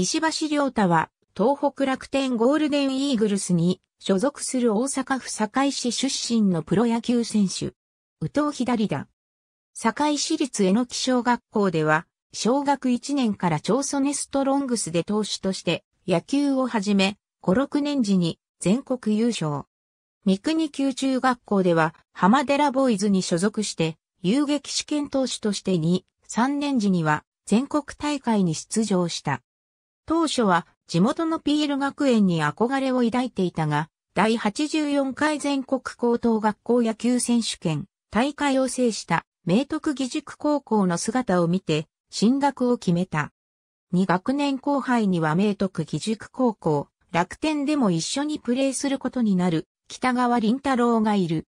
石橋良太は、東北楽天ゴールデンイーグルスに所属する大阪府堺市出身のプロ野球選手。宇藤左だ。堺市立江ノ木小学校では、小学1年から長曽ネストロングスで投手として野球を始め、5、6年時に全国優勝。三国宮中学校では浜寺ボーイズに所属して、遊撃試験投手として2、3年時には全国大会に出場した。当初は地元のピール学園に憧れを抱いていたが、第84回全国高等学校野球選手権大会を制した明徳義塾高校の姿を見て進学を決めた。2学年後輩には明徳義塾高校、楽天でも一緒にプレーすることになる北川林太郎がいる。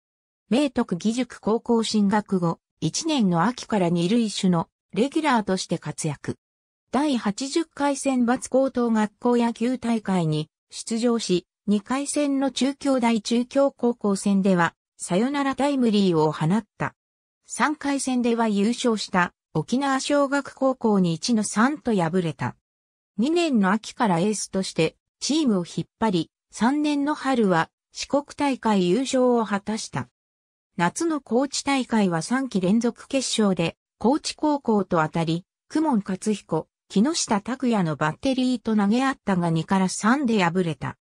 明徳義塾高校進学後、1年の秋から二塁手のレギュラーとして活躍。第80回選抜高等学校野球大会に出場し、2回戦の中京大中京高校戦では、サヨナラタイムリーを放った。3回戦では優勝した沖縄小学高校に1の3と敗れた。2年の秋からエースとしてチームを引っ張り、3年の春は四国大会優勝を果たした。夏の高知大会は3期連続決勝で、高知高校と当たり、久門勝彦、木下拓也のバッテリーと投げ合ったが2から3で敗れた。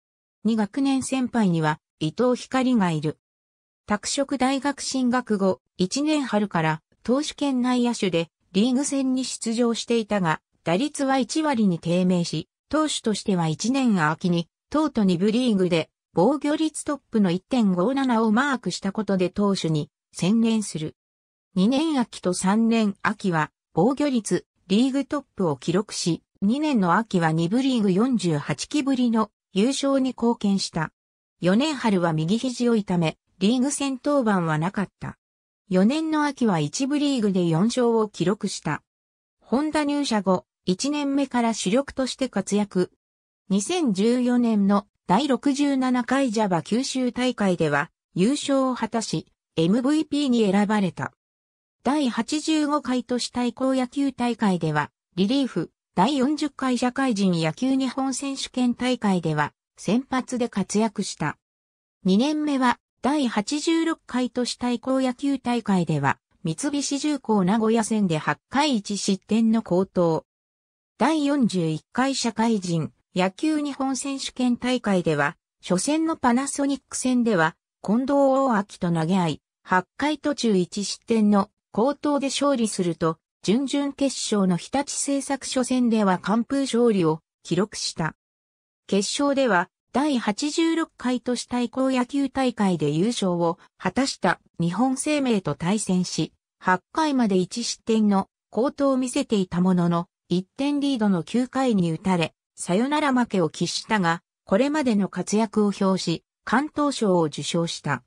2学年先輩には伊藤光がいる。拓殖大学進学後、1年春から投手圏内野手でリーグ戦に出場していたが、打率は1割に低迷し、投手としては1年秋に、とうと2部リーグで防御率トップの1.57をマークしたことで投手に専念する。2年秋と3年秋は防御率リーグトップを記録し、2年の秋は2部リーグ48期ぶりの優勝に貢献した。4年春は右肘を痛め、リーグ戦闘番はなかった。4年の秋は1部リーグで4勝を記録した。ホンダ入社後、1年目から主力として活躍。2014年の第67回ジャバ九州大会では優勝を果たし、MVP に選ばれた。第85回都市対抗野球大会では、リリーフ、第40回社会人野球日本選手権大会では、先発で活躍した。2年目は、第86回都市対抗野球大会では、三菱重工名古屋戦で8回1失点の高騰。第41回社会人野球日本選手権大会では、初戦のパナソニック戦では、近藤大明と投げ合い、8回途中1失点の口頭で勝利すると、準々決勝の日立製作所戦では完封勝利を記録した。決勝では、第86回都市対抗野球大会で優勝を果たした日本生命と対戦し、8回まで1失点の高等を見せていたものの、1点リードの9回に打たれ、さよなら負けを喫したが、これまでの活躍を表し、関東賞を受賞した。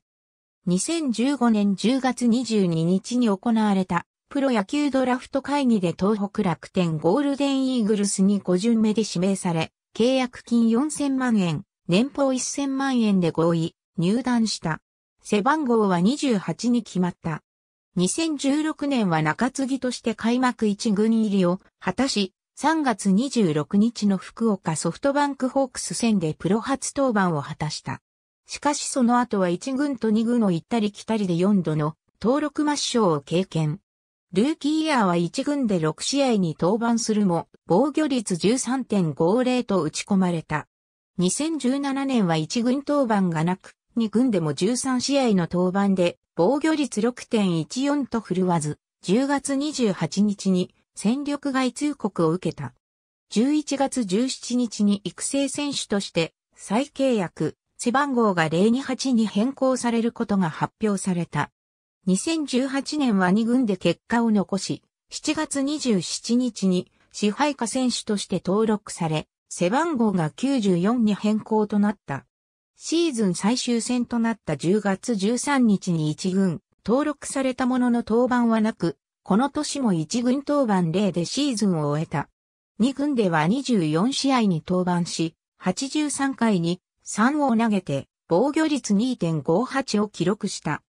2015年10月22日に行われたプロ野球ドラフト会議で東北楽天ゴールデンイーグルスに5巡目で指名され、契約金4000万円、年俸1000万円で合意、入団した。背番号は28に決まった。2016年は中継ぎとして開幕1軍入りを果たし、3月26日の福岡ソフトバンクホークス戦でプロ初登板を果たした。しかしその後は1軍と2軍を行ったり来たりで4度の登録抹消を経験。ルーキーイヤーは1軍で6試合に登板するも、防御率13.50と打ち込まれた。2017年は1軍登板がなく、2軍でも13試合の登板で、防御率6.14と振るわず、10月28日に戦力外通告を受けた。11月17日に育成選手として再契約、背番号が028に変更されることが発表された。2018年は2軍で結果を残し、7月27日に支配下選手として登録され、背番号が94に変更となった。シーズン最終戦となった10月13日に1軍、登録されたものの登板はなく、この年も1軍登板0でシーズンを終えた。2軍では24試合に登板し、83回に3を投げて防御率2.58を記録した。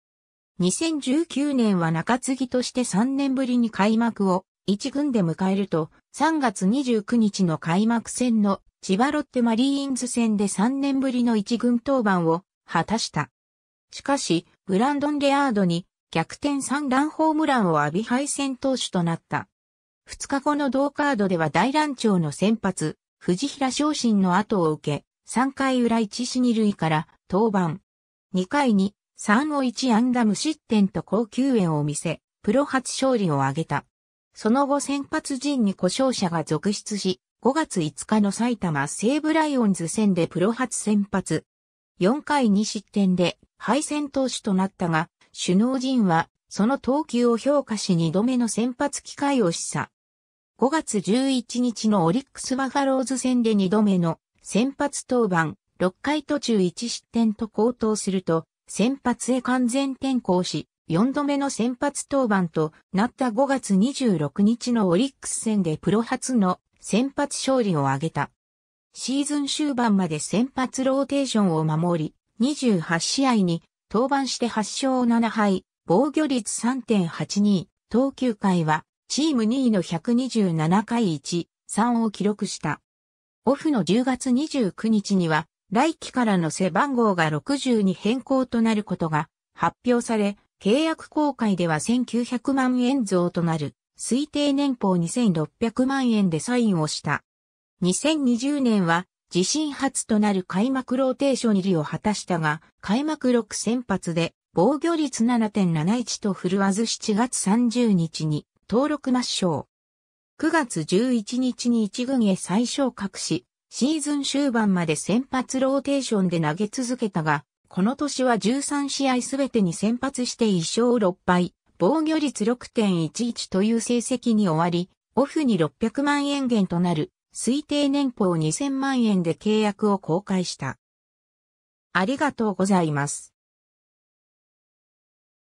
2019年は中継ぎとして3年ぶりに開幕を1軍で迎えると、3月29日の開幕戦の千葉ロッテマリーンズ戦で3年ぶりの1軍登板を果たした。しかし、ブランドン・レアードに逆転3ランホームランを浴び敗戦投手となった。2日後の同カードでは大乱調の先発、藤平昇進の後を受け、3回裏1死2塁から登板。2回に3を1安打無失点と高級円を見せ、プロ初勝利を挙げた。その後先発陣に故障者が続出し、5月5日の埼玉西武ライオンズ戦でプロ初先発。4回2失点で敗戦投手となったが、首脳陣はその投球を評価し2度目の先発機会を示唆。5月11日のオリックスバファローズ戦で2度目の先発登板、6回途中1失点と高騰すると、先発へ完全転向し、4度目の先発登板となった5月26日のオリックス戦でプロ初の先発勝利を挙げた。シーズン終盤まで先発ローテーションを守り、28試合に登板して8勝7敗、防御率3.82、投球回はチーム2位の127回1、3を記録した。オフの10月29日には、来期からの背番号が60に変更となることが発表され、契約公開では1900万円増となる推定年俸2600万円でサインをした。2020年は自身初となる開幕ローテーション入りを果たしたが、開幕6先発で防御率7.71と振るわず7月30日に登録抹消。9月11日に一軍へ再昇格し、シーズン終盤まで先発ローテーションで投げ続けたが、この年は13試合すべてに先発して1勝6敗、防御率6.11という成績に終わり、オフに600万円減となる推定年俸2000万円で契約を公開した。ありがとうございます。